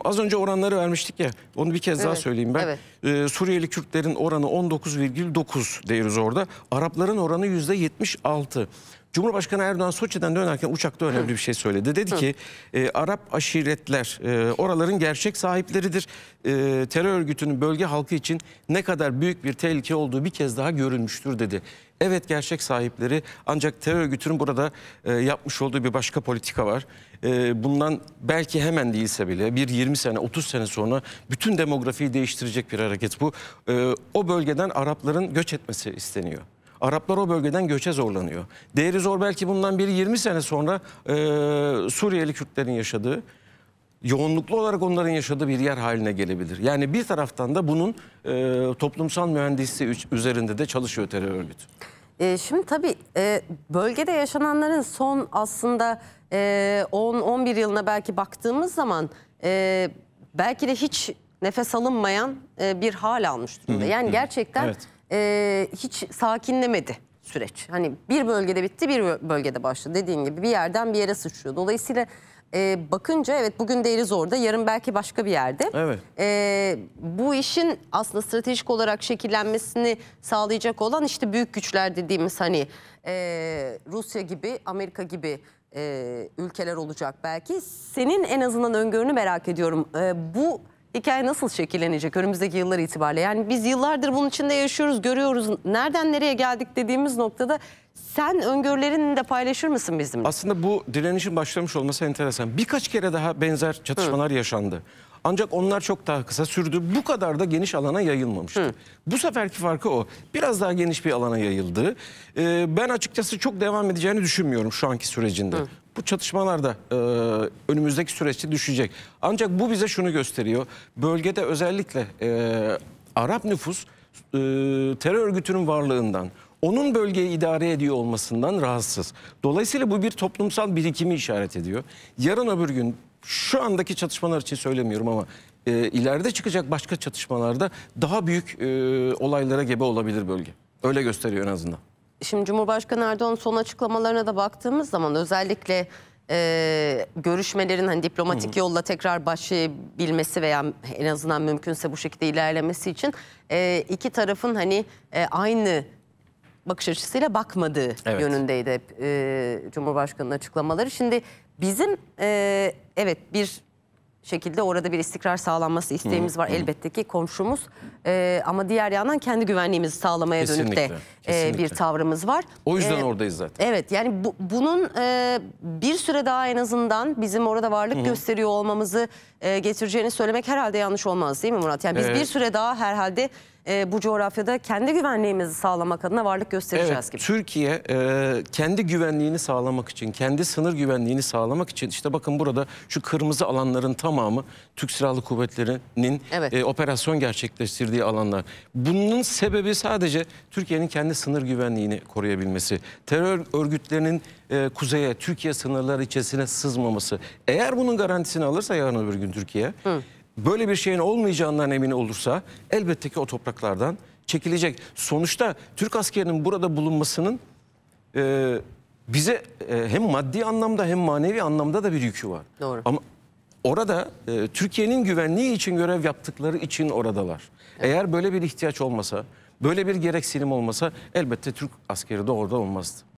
Az önce oranları vermiştik ya. Onu bir kez evet, daha söyleyeyim ben. Evet. Ee, Suriyeli Kürtlerin oranı 19,9 diyoruz orada. Arapların oranı %76. Cumhurbaşkanı Erdoğan Soçi'den dönerken uçakta önemli bir şey söyledi. Dedi ki e, Arap aşiretler e, oraların gerçek sahipleridir. E, terör örgütünün bölge halkı için ne kadar büyük bir tehlike olduğu bir kez daha görülmüştür dedi. Evet gerçek sahipleri ancak terör örgütünün burada e, yapmış olduğu bir başka politika var. E, bundan belki hemen değilse bile bir 20 sene 30 sene sonra bütün demografiyi değiştirecek bir hareket bu. E, o bölgeden Arapların göç etmesi isteniyor. Araplar o bölgeden göçe zorlanıyor. Değeri zor belki bundan bir 20 sene sonra e, Suriyeli Kürtlerin yaşadığı yoğunluklu olarak onların yaşadığı bir yer haline gelebilir. Yani bir taraftan da bunun e, toplumsal mühendisliği üzerinde de çalışıyor terör örgütü. E, şimdi tabii e, bölgede yaşananların son aslında e, 10-11 yılına belki baktığımız zaman e, belki de hiç nefes alınmayan e, bir hal almış durumda. Yani gerçekten evet. e, hiç sakinlemedi süreç. Hani bir bölgede bitti bir bölgede başladı dediğin gibi bir yerden bir yere sıçrıyor. Dolayısıyla e, bakınca evet bugün değeri zorda yarın belki başka bir yerde. Evet. E, bu işin aslında stratejik olarak şekillenmesini sağlayacak olan işte büyük güçler dediğimiz hani e, Rusya gibi Amerika gibi e, ülkeler olacak belki. Senin en azından öngörünü merak ediyorum. E, bu hikaye nasıl şekillenecek önümüzdeki yıllar itibariyle? Yani biz yıllardır bunun içinde yaşıyoruz, görüyoruz. Nereden nereye geldik dediğimiz noktada sen öngörülerini de paylaşır mısın bizimle? Aslında bu direnişin başlamış olması enteresan. Birkaç kere daha benzer çatışmalar Hı. yaşandı. Ancak onlar çok daha kısa sürdü. Bu kadar da geniş alana yayılmamıştı. Hı. Bu seferki farkı o. Biraz daha geniş bir alana yayıldı. Ee, ben açıkçası çok devam edeceğini düşünmüyorum şu anki sürecinde. Hı bu çatışmalar da e, önümüzdeki süreçte düşecek. Ancak bu bize şunu gösteriyor. Bölgede özellikle e, Arap nüfus e, terör örgütünün varlığından, onun bölgeyi idare ediyor olmasından rahatsız. Dolayısıyla bu bir toplumsal birikimi işaret ediyor. Yarın öbür gün şu andaki çatışmalar için söylemiyorum ama e, ileride çıkacak başka çatışmalarda daha büyük e, olaylara gebe olabilir bölge. Öyle gösteriyor en azından şimdi Cumhurbaşkanı Erdoğan'ın son açıklamalarına da baktığımız zaman özellikle e, görüşmelerin hani diplomatik Hı-hı. yolla tekrar başlayabilmesi veya en azından mümkünse bu şekilde ilerlemesi için e, iki tarafın hani e, aynı bakış açısıyla bakmadığı evet. yönündeydi e, Cumhurbaşkanı'nın açıklamaları. Şimdi bizim e, evet bir şekilde orada bir istikrar sağlanması isteğimiz var elbette ki komşumuz. E, ama diğer yandan kendi güvenliğimizi sağlamaya Kesinlikle, dönük de e, bir tavrımız var. O yüzden E, oradayız zaten. Evet yani bu, bunun e, bir süre daha en azından bizim orada varlık gösteriyor olmamızı e, getireceğini söylemek herhalde yanlış olmaz değil mi Murat? Yani biz Evet. bir süre daha herhalde e, bu coğrafyada kendi güvenliğimizi sağlamak adına varlık göstereceğiz evet, gibi. Türkiye e, kendi güvenliğini sağlamak için, kendi sınır güvenliğini sağlamak için işte bakın burada şu kırmızı alanların tamamı Türk Silahlı Kuvvetleri'nin evet. e, operasyon gerçekleştirdiği alanlar. Bunun sebebi sadece Türkiye'nin kendi sınır güvenliğini koruyabilmesi. Terör örgütlerinin e, kuzeye, Türkiye sınırları içerisine sızmaması. Eğer bunun garantisini alırsa yarın öbür gün Türkiye... Hı böyle bir şeyin olmayacağından emin olursa elbette ki o topraklardan çekilecek. Sonuçta Türk askerinin burada bulunmasının e, bize e, hem maddi anlamda hem manevi anlamda da bir yükü var. Doğru. Ama orada e, Türkiye'nin güvenliği için görev yaptıkları için oradalar. Evet. Eğer böyle bir ihtiyaç olmasa, böyle bir gereksinim olmasa elbette Türk askeri de orada olmazdı.